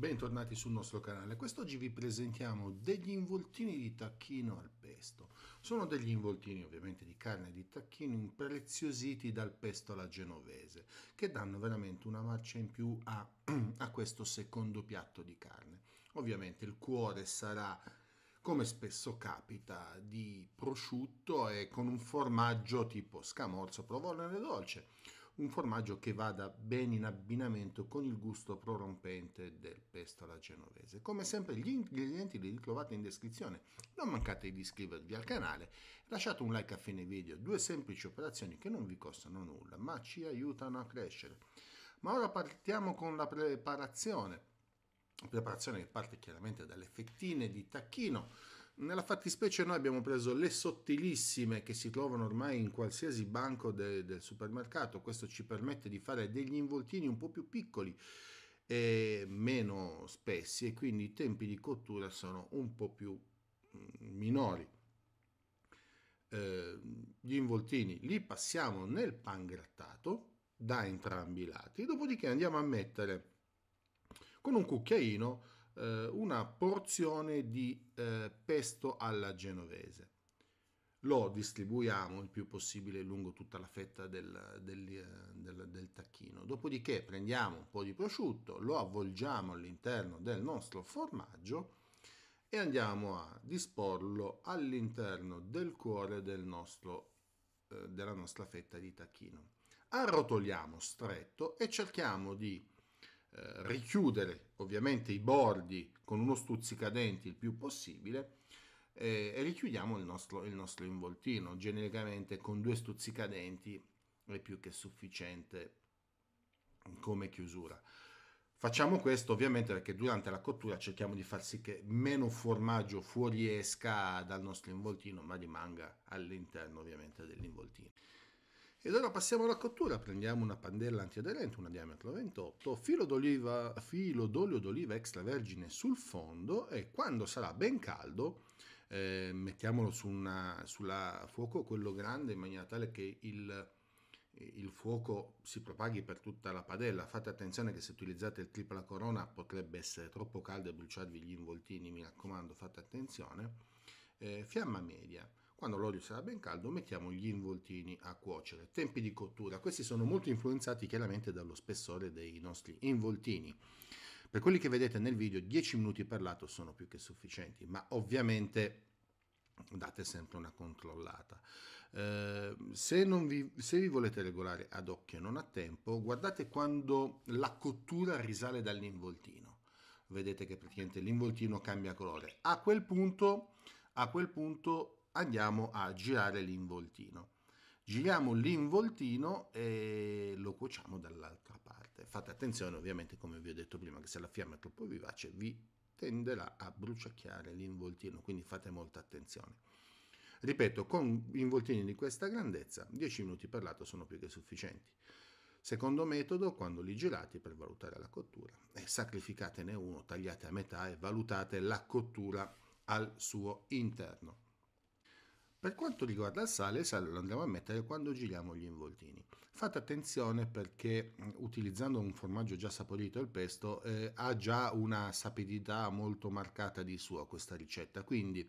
Bentornati sul nostro canale, quest'oggi vi presentiamo degli involtini di tacchino al pesto. Sono degli involtini ovviamente di carne di tacchino impreziositi dal pesto alla genovese, che danno veramente una marcia in più a, a questo secondo piatto di carne. Ovviamente il cuore sarà, come spesso capita, di prosciutto e con un formaggio tipo scamorzo, provolone dolce un formaggio che vada bene in abbinamento con il gusto prorompente del pesto alla genovese. Come sempre gli ingredienti li trovate in descrizione, non mancate di iscrivervi al canale, lasciate un like a fine video, due semplici operazioni che non vi costano nulla ma ci aiutano a crescere. Ma ora partiamo con la preparazione, preparazione che parte chiaramente dalle fettine di tacchino, nella fattispecie noi abbiamo preso le sottilissime che si trovano ormai in qualsiasi banco de, del supermercato, questo ci permette di fare degli involtini un po' più piccoli e meno spessi e quindi i tempi di cottura sono un po' più mm, minori. Eh, gli involtini li passiamo nel pan grattato da entrambi i lati, dopodiché andiamo a mettere con un cucchiaino eh, una porzione di eh, pesto alla genovese. Lo distribuiamo il più possibile lungo tutta la fetta del, del, eh, del, del tacchino. Dopodiché prendiamo un po' di prosciutto, lo avvolgiamo all'interno del nostro formaggio e andiamo a disporlo all'interno del cuore del nostro, eh, della nostra fetta di tacchino. Arrotoliamo stretto e cerchiamo di eh, richiudere ovviamente i bordi con uno stuzzicadenti il più possibile eh, e richiudiamo il nostro, il nostro involtino. Genericamente con due stuzzicadenti è più che sufficiente come chiusura. Facciamo questo ovviamente perché durante la cottura cerchiamo di far sì che meno formaggio fuoriesca dal nostro involtino ma rimanga all'interno ovviamente dell'involtino. Ed ora passiamo alla cottura, prendiamo una pandella antiaderente, una diametro 28, filo, d'oliva, filo d'olio d'oliva extravergine sul fondo e quando sarà ben caldo eh, mettiamolo su una, sulla fuoco, quello grande, in maniera tale che il, il fuoco si propaghi per tutta la padella. Fate attenzione che se utilizzate il tripla corona potrebbe essere troppo caldo e bruciarvi gli involtini, mi raccomando, fate attenzione. Eh, fiamma media quando l'olio sarà ben caldo mettiamo gli involtini a cuocere. Tempi di cottura, questi sono molto influenzati chiaramente dallo spessore dei nostri involtini. Per quelli che vedete nel video 10 minuti per lato sono più che sufficienti, ma ovviamente date sempre una controllata. Eh, se, vi, se, vi, volete regolare ad occhio e non a tempo, guardate quando la cottura risale dall'involtino. Vedete che praticamente l'involtino cambia colore. A quel punto, a quel punto andiamo a girare l'involtino. Giriamo l'involtino e lo cuociamo dall'altra parte. Fate attenzione ovviamente come vi ho detto prima che se la fiamma è troppo vivace vi tenderà a bruciacchiare l'involtino, quindi fate molta attenzione. Ripeto, con involtini di questa grandezza 10 minuti per lato sono più che sufficienti. Secondo metodo, quando li girate per valutare la cottura, sacrificatene uno, tagliate a metà e valutate la cottura al suo interno. Per quanto riguarda il sale, il sale lo andiamo a mettere quando giriamo gli involtini. Fate attenzione perché utilizzando un formaggio già saporito il pesto eh, ha già una sapidità molto marcata di sua questa ricetta, quindi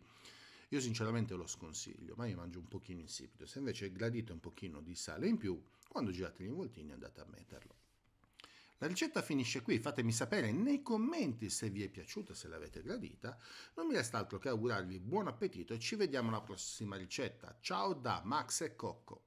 io sinceramente lo sconsiglio, ma io mangio un pochino insipido. Se invece gradite un pochino di sale in più, quando girate gli involtini andate a metterlo. La ricetta finisce qui, fatemi sapere nei commenti se vi è piaciuta, se l'avete gradita. Non mi resta altro che augurarvi buon appetito e ci vediamo alla prossima ricetta. Ciao da Max e Cocco.